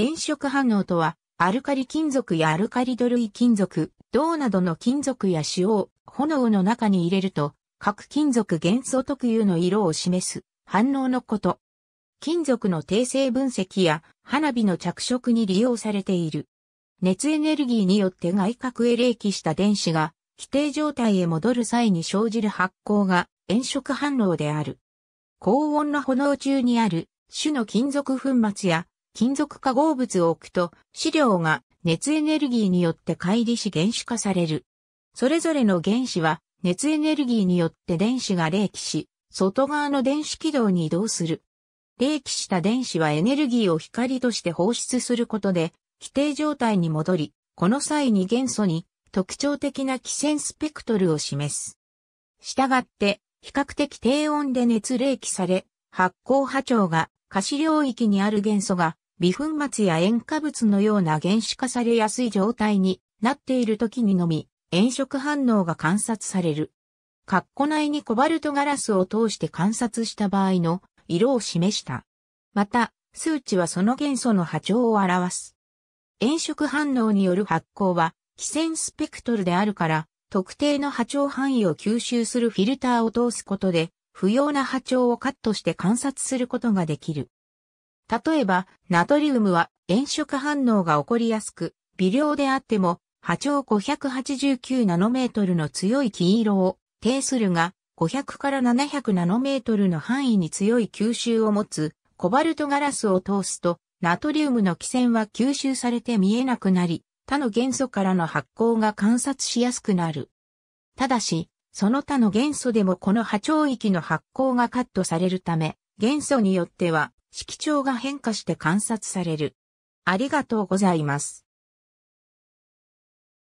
炎色反応とは、アルカリ金属やアルカリド類金属、銅などの金属や塩を炎の中に入れると、各金属元素特有の色を示す反応のこと。金属の定性分析や花火の着色に利用されている。熱エネルギーによって外角へ冷気した電子が規定状態へ戻る際に生じる発光が炎色反応である。高温の炎中にある種の金属粉末や金属化合物を置くと、資料が熱エネルギーによって乖離し原子化される。それぞれの原子は熱エネルギーによって電子が冷気し、外側の電子軌道に移動する。冷気した電子はエネルギーを光として放出することで、規定状態に戻り、この際に元素に特徴的な気線スペクトルを示す。したがって、比較的低温で熱冷気され、発光波長が可視領域にある元素が、微粉末や塩化物のような原子化されやすい状態になっている時にのみ、炎色反応が観察される。括弧内にコバルトガラスを通して観察した場合の色を示した。また、数値はその元素の波長を表す。炎色反応による発光は、気線スペクトルであるから、特定の波長範囲を吸収するフィルターを通すことで、不要な波長をカットして観察することができる。例えば、ナトリウムは炎色反応が起こりやすく、微量であっても、波長589ナノメートルの強い黄色を呈するが、500から700ナノメートルの範囲に強い吸収を持つ、コバルトガラスを通すと、ナトリウムの気線は吸収されて見えなくなり、他の元素からの発光が観察しやすくなる。ただし、その他の元素でもこの波長域の発光がカットされるため、元素によっては色調が変化して観察される。ありがとうございます。